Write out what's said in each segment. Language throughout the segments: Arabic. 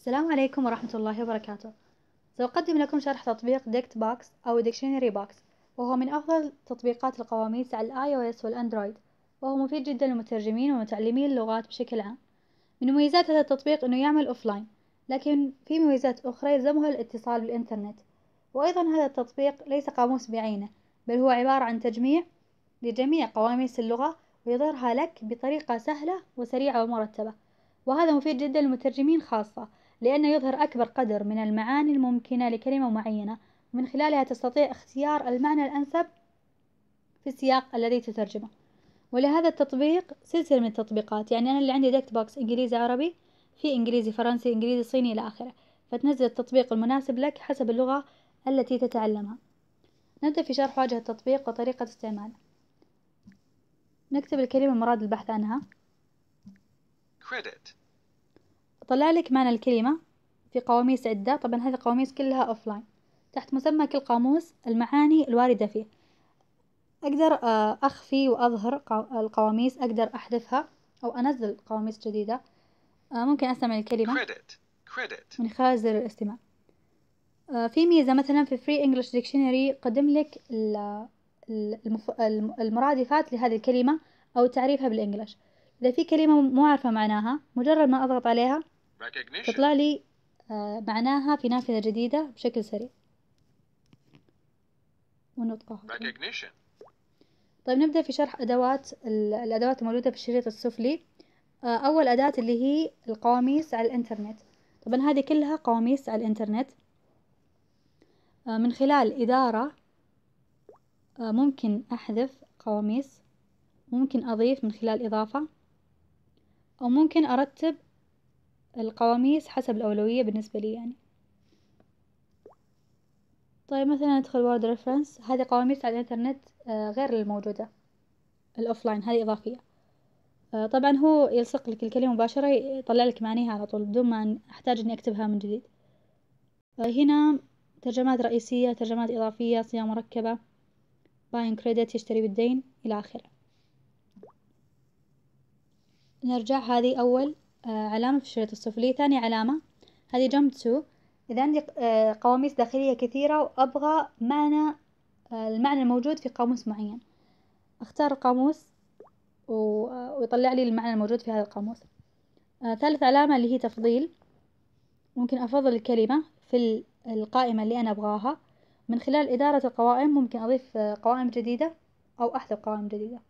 السلام عليكم ورحمة الله وبركاته سأقدم لكم شرح تطبيق ديكت باكس أو ديكشنري باكس وهو من أفضل تطبيقات القواميس على الآي أو إس والأندرويد وهو مفيد جدا للمترجمين ومتعلمي اللغات بشكل عام من مميزات هذا التطبيق أنه يعمل أوفلاين لكن في مميزات أخرى يلزمها الاتصال بالإنترنت وأيضا هذا التطبيق ليس قاموس بعينه بل هو عبارة عن تجميع لجميع قواميس اللغة ويظهرها لك بطريقة سهلة وسريعة ومرتبة وهذا مفيد جدا للمترجمين خاصة لأنه يظهر أكبر قدر من المعاني الممكنة لكلمة معينة من خلالها تستطيع اختيار المعنى الأنسب في السياق الذي تترجمه ولهذا التطبيق سلسلة من التطبيقات يعني أنا اللي عندي ديكت بوكس إنجليزي عربي في إنجليزي فرنسي إنجليزي صيني إلى آخره فتنزل التطبيق المناسب لك حسب اللغة التي تتعلمها نبدأ في شرح واجهة التطبيق وطريقة استعماله نكتب الكلمة المراد البحث عنها credit طلع لك معنى الكلمة في قواميس عدة طبعا هذه القواميس كلها أوفلاين تحت مسمى كل قاموس المعاني الواردة فيه أقدر آه، أخفي وأظهر القواميس أقدر أحذفها أو أنزل قواميس جديدة آه، ممكن أستمع الكلمة من خلال من خازر الاستماع آه، في ميزة مثلا في فري انجلش ديكشنري قدم لك المرادفات لهذه الكلمة أو تعريفها بالإنجلش إذا في كلمة مو عارفة معناها مجرد ما أضغط عليها تطلع لي آه، معناها في نافذة جديدة بشكل سريع ونطقها طيب نبدأ في شرح أدوات الأدوات الموجودة في الشريط السفلي آه، أول أداة اللي هي القواميس على الإنترنت طبعا هذه كلها قواميس على الإنترنت آه، من خلال إدارة ممكن أحذف قواميس ممكن أضيف من خلال إضافة أو ممكن أرتب القواميس حسب الأولوية بالنسبة لي يعني طيب مثلا ندخل وورد ريفرنس هذه قواميس على الإنترنت آه، غير الموجودة الأوفلاين هذه إضافية آه، طبعا هو يلصق لك الكلمة مباشرة يطلع لك معانيها على طول بدون ما أحتاج إني أكتبها من جديد آه، هنا ترجمات رئيسية ترجمات إضافية صيام مركبة باين كريدت يشتري بالدين إلى آخره نرجع هذه أول آه، علامة في الشريط السفلي ثاني علامة هذه جامب تو إذا عندي آه، قواميس داخلية كثيرة وأبغى معنى آه، المعنى الموجود في قاموس معين أختار القاموس ويطلع لي المعنى الموجود في هذا القاموس ثالث علامة اللي هي تفضيل ممكن أفضل الكلمة في القائمة اللي أنا أبغاها من خلال إدارة القوائم ممكن أضيف قوائم جديدة أو أحذف قوائم جديدة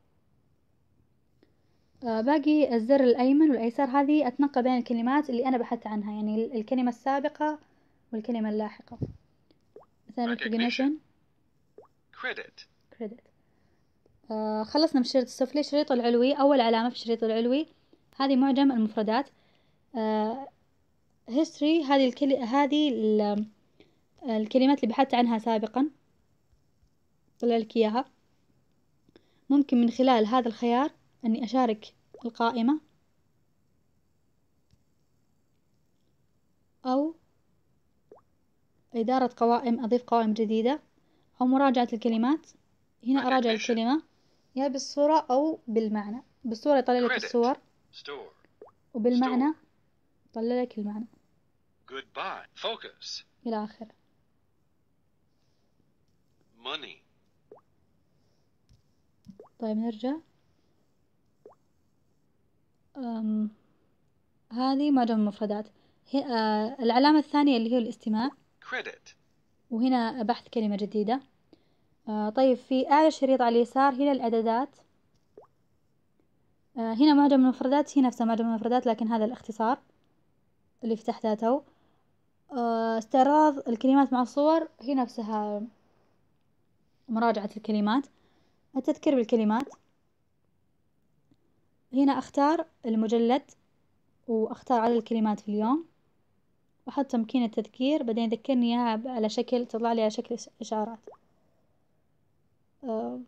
آه باقي الزر الأيمن والأيسر هذه أتنقل بين الكلمات اللي أنا بحثت عنها يعني الكلمة السابقة والكلمة اللاحقة مثلا recognition credit credit آه خلصنا من الشريط السفلي الشريط العلوي أول علامة في الشريط العلوي هذه معجم المفردات آه history هذه الكل... هذه ال... الكلمات اللي بحثت عنها سابقا طلع لك إياها ممكن من خلال هذا الخيار أني أشارك القائمة أو إدارة قوائم أضيف قوائم جديدة أو مراجعة الكلمات هنا أراجع الكلمة يا بالصورة أو بالمعنى بالصورة يطلع لك الصور وبالمعنى يطلع لك المعنى إلى آخره طيب نرجع هذه معجم المفردات آه، العلامة الثانية اللي هي الاستماع credit وهنا بحث كلمة جديدة آه، طيب في أعلى الشريط على اليسار هنا الإعدادات آه، هنا معجم المفردات هي نفسها معجم المفردات لكن هذا الاختصار اللي فتحتها تو استعراض الكلمات مع الصور هي نفسها مراجعة الكلمات التذكير بالكلمات هنا أختار المجلد وأختار عدد الكلمات في اليوم وأحط تمكين التذكير بعدين يذكرني إياها على شكل تطلع لي على شكل إشارات آه،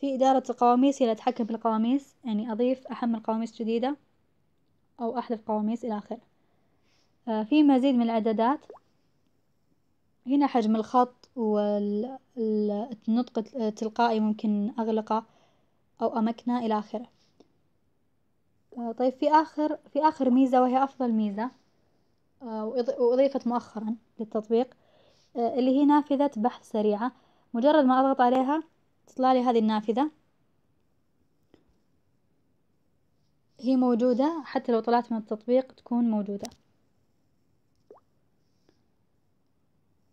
في إدارة القواميس هي أتحكم في القواميس يعني أضيف أحمل قواميس جديدة أو أحذف قواميس إلى آخره آه، في مزيد من الإعدادات هنا حجم الخط والنطق التلقائي ممكن أغلقه أو أمكنه إلى آخره آه، طيب في آخر في آخر ميزة وهي أفضل ميزة آه، وأضيفت مؤخرا للتطبيق آه، اللي هي نافذة بحث سريعة مجرد ما أضغط عليها تطلع لي هذه النافذة هي موجودة حتى لو طلعت من التطبيق تكون موجودة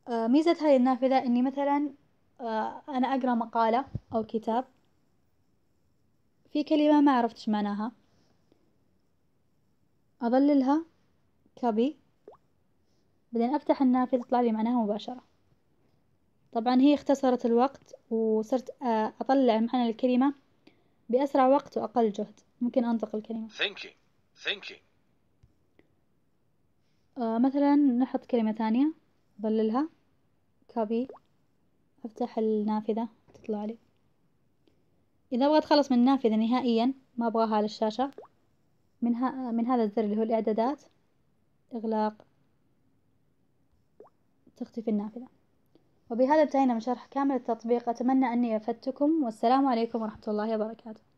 ميزة هذه النافذة إني مثلا أنا أقرأ مقالة أو كتاب في كلمة ما عرفتش معناها أظللها كبي بعدين أفتح النافذة يطلع لي معناها مباشرة طبعا هي اختصرت الوقت وصرت آه، أطلع معنى الكلمة بأسرع وقت وأقل جهد ممكن أنطق الكلمة thinking thinking آه مثلا نحط كلمة ثانية أظللها كوبي أفتح النافذة تطلع لي إذا أبغى أتخلص من النافذة نهائيا ما أبغاها على الشاشة من, ها من هذا الزر اللي هو الإعدادات إغلاق تختفي النافذة وبهذا انتهينا من شرح كامل التطبيق أتمنى أني أفدتكم والسلام عليكم ورحمة الله وبركاته